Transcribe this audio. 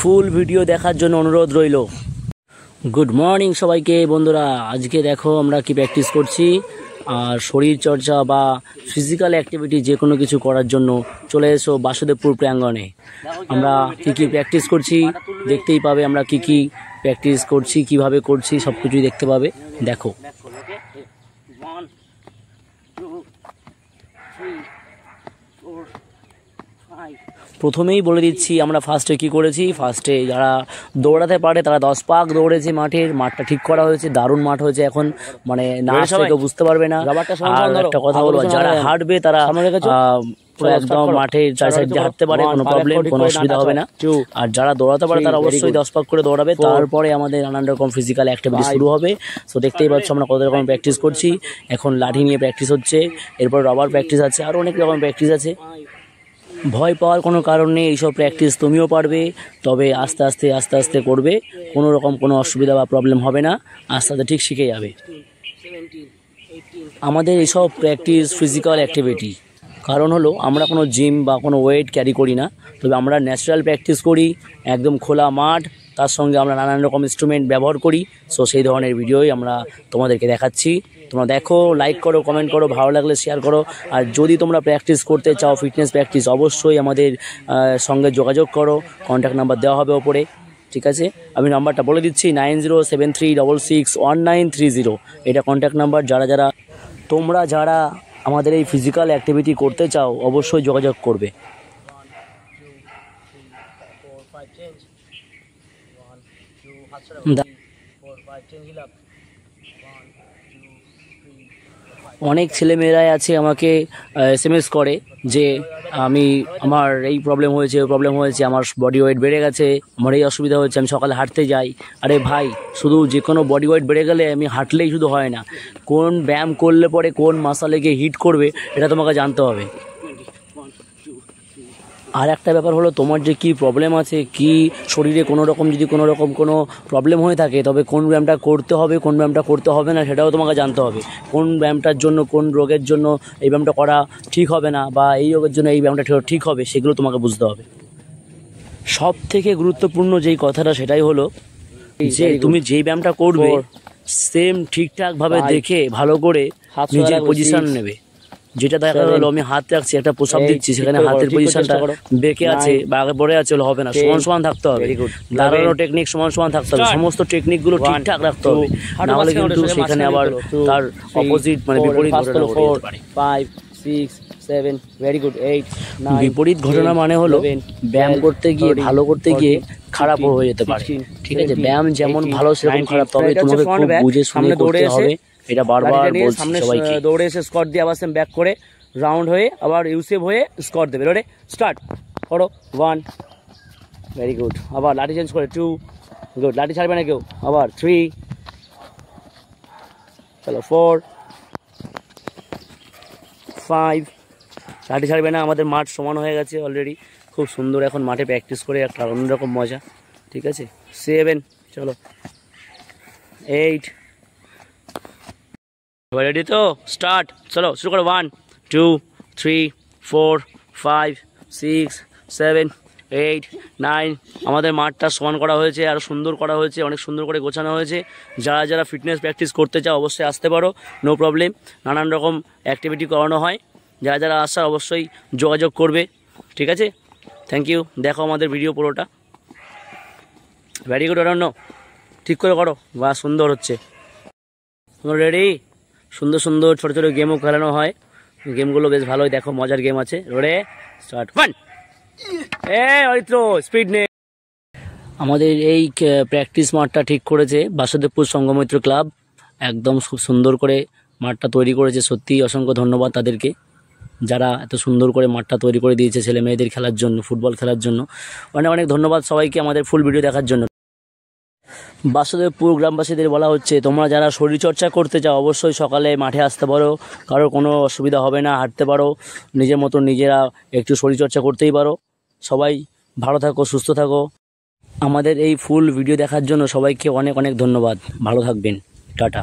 full video দেখার জন্য অনুরোধ রইল গুড মর্নিং সবাইকে বন্ধুরা আজকে দেখো আমরা কি প্র্যাকটিস করছি আর শরীর চর্চা বা ফিজিক্যাল অ্যাক্টিভিটি যে কোনো কিছু করার জন্য চলে এসো বাসুদেবপুর প্রাঙ্গণে আমরা কি কি প্র্যাকটিস করছি দেখতেই পাবে আমরা কি কি প্র্যাকটিস করছি কিভাবে করছি সব কিছুই দেখতে পাবে দেখো প্রথমেই বলে দিচ্ছি আমরা ফার্স্টে কি করেছি ফার্স্টে যারা দৌড়াতে পারে তারা দশ পাক দৌড়েছে মাঠের মাঠটা ঠিক করা হয়েছে দারুণ মাঠ হয়েছে এখন মানে না আসলে কেউ বুঝতে পারবে না আর একটা কথা বলবো যারা হাঁটবে তারা একদম মাঠে চার সাইড দিয়ে হাঁটতে পারে কোনো প্রবলেম কোনো অসুবিধা হবে না আর যারা দৌড়াতে পারে তারা অবশ্যই দশ পাক করে দৌড়াবে তারপরে আমাদের নানান রকম ফিজিক্যাল অ্যাক্টিভিটি শুরু হবে সো দেখতেই পাচ্ছ আমরা কত রকম প্র্যাকটিস করছি এখন লাঠি নিয়ে প্র্যাকটিস হচ্ছে এরপর রবার প্র্যাকটিস আছে আরও অনেক রকম প্র্যাকটিস আছে ভয় পাওয়ার কোনো কারণ নেই এইসব প্র্যাকটিস তুমিও পারবে তবে আস্তে আস্তে আস্তে আস্তে করবে কোনো রকম কোনো অসুবিধা বা প্রবলেম হবে না আস্তে আস্তে ঠিক শিখে যাবে আমাদের এইসব প্র্যাকটিস ফিজিক্যাল অ্যাক্টিভিটি কারণ হলো আমরা কোনো জিম বা কোনো ওয়েট ক্যারি করি না তবে আমরা ন্যাচারাল প্র্যাকটিস করি একদম খোলা মাঠ তার সঙ্গে আমরা নানান রকম ইনস্ট্রুমেন্ট ব্যবহার করি সো সেই ধরনের ভিডিওই আমরা তোমাদেরকে দেখাচ্ছি তোমরা দেখো লাইক করো কমেন্ট করো ভালো লাগলে শেয়ার করো আর যদি তোমরা প্র্যাকটিস করতে চাও ফিটনেস প্র্যাকটিস অবশ্যই আমাদের সঙ্গে যোগাযোগ করো কন্ট্যাক্ট নাম্বার দেওয়া হবে ওপরে ঠিক আছে আমি নাম্বারটা বলে দিচ্ছি nine zero seven three double six one nine three zero এটা কন্ট্যাক্ট নাম্বার যারা যারা তোমরা যারা আমাদের এই ফিজিক্যাল অ্যাক্টিভিটি করতে চাও অবশ্যই যোগাযোগ করবে অনেক ছেলেমেয়েরাই আছে আমাকে এস করে যে আমি আমার এই প্রবলেম হয়েছে ওই প্রবলেম হয়েছে আমার বডি ওয়েট বেড়ে গেছে আমার এই অসুবিধা হয়েছে আমি সকালে হাঁটতে যাই আরে ভাই শুধু যে কোনো বডি ওয়েট বেড়ে গেলে আমি হাঁটলেই শুধু হয় না কোন ব্যায়াম করলে পরে কোন মাসালেকে হিট করবে এটা তোমাকে জানতে হবে আর একটা ব্যাপার হলো তোমার যে কি প্রবলেম আছে কি শরীরে কোনো রকম যদি কোনো রকম কোনো প্রবলেম হয়ে থাকে তবে কোন ব্যায়ামটা করতে হবে কোন ব্যায়ামটা করতে হবে না সেটাও তোমাকে জানতে হবে কোন ব্যায়ামটার জন্য কোন রোগের জন্য এই ব্যায়ামটা করা ঠিক হবে না বা এই রোগের জন্য এই ব্যায়ামটা ঠিক হবে সেগুলো তোমাকে বুঝতে হবে সব থেকে গুরুত্বপূর্ণ যেই কথাটা সেটাই হলো যে তুমি যেই ব্যায়ামটা করবে সেম ঠিকঠাকভাবে দেখে ভালো করে নিজের পজিশন নেবে যেটা দেখা গেল আমি হাত রাখছি একটা প্রসাব দিচ্ছি সেখানে হাতের পজিশনটা বেঁকে আছে বা আগে পড়ে আছে হবে না সমান সমান থাকতে হবে দাঁড়ানো টেকনিক সমান সমান থাকতে হবে সমস্ত টেকনিক গুলো ঠিকঠাক রাখতে হবে না কিন্তু সেখানে আবার তার অপোজিট মানে বিপরীত ঘটনা four five six seven very good eight বিপরীত ঘটনা মানে হলো ব্যায়াম করতে গিয়ে ভালো করতে গিয়ে খারাপ হয়ে যেতে পারে ঠিক আছে ব্যায়াম যেমন ভালো সেরকম খারাপ তবে তোমাকে খুব বুঝে শুনে করতে হবে এটা বারবার সামনে দৌড়ে এসে স্কট দিয়ে আবার সেম ব্যাক করে রাউন্ড হয়ে আবার ইউসেভ হয়ে স্কট দেবে রোডে স্টার্ট করো ওয়ান ভেরি গুড আবার লাঠি চেঞ্জ করে টু গুড লাঠি ছাড়বে না কেউ আবার থ্রি চলো ফোর ফাইভ লাঠি ছাড়বে না আমাদের মাঠ সমান হয়ে গেছে অলরেডি খুব সুন্দর এখন মাঠে প্র্যাকটিস করে একটা অন্যরকম মজা ঠিক আছে সেভেন চলো এইট এবার রেডি তো স্টার্ট চলো শুরু করো one two three four five six seven eight nine আমাদের মাঠটা সমান করা হয়েছে আরও সুন্দর করা হয়েছে অনেক সুন্দর করে গোছানো হয়েছে যারা যারা ফিটনেস প্র্যাকটিস করতে চাও অবশ্যই আসতে পারো নো প্রবলেম নানান রকম অ্যাক্টিভিটি করানো হয় যারা যারা আসার অবশ্যই যোগাযোগ করবে ঠিক আছে থ্যাংক ইউ দেখো আমাদের ভিডিও পুরোটা ভেরি গুড অরণ্য ঠিক করে করো বা সুন্দর হচ্ছে রেডি সুন্দর সুন্দর ছোটো ছোটো গেমও খেলানো হয় গেমগুলো বেশ ভালোই দেখো মজার গেম আছে রোডে স্টার্ট ওয়ান এ অরিত্র স্পিড নে আমাদের এই প্র্যাকটিস মাঠটা ঠিক করেছে বাসুদেবপুর সঙ্গমিত্র ক্লাব একদম খুব সুন্দর করে মাঠটা তৈরি করেছে সত্যি অসংখ্য ধন্যবাদ তাদেরকে যারা এত সুন্দর করে মাঠটা তৈরি করে দিয়েছে ছেলে মেয়েদের খেলার জন্য ফুটবল খেলার জন্য অনেক অনেক ধন্যবাদ সবাইকে আমাদের ফুল ভিডিও দেখার জন্য বাসুদেবপুর গ্রামবাসীদের বলা হচ্ছে তোমরা যারা শরীরচর্চা করতে চাও অবশ্যই সকালে মাঠে আসতে পারো কারো কোনো অসুবিধা হবে না হাঁটতে পারো নিজের মতো নিজেরা একটু শরীরচর্চা করতেই পারো সবাই ভালো থাকো সুস্থ থাকো আমাদের এই ফুল ভিডিও দেখার জন্য সবাইকে অনেক অনেক ধন্যবাদ ভালো থাকবেন টাটা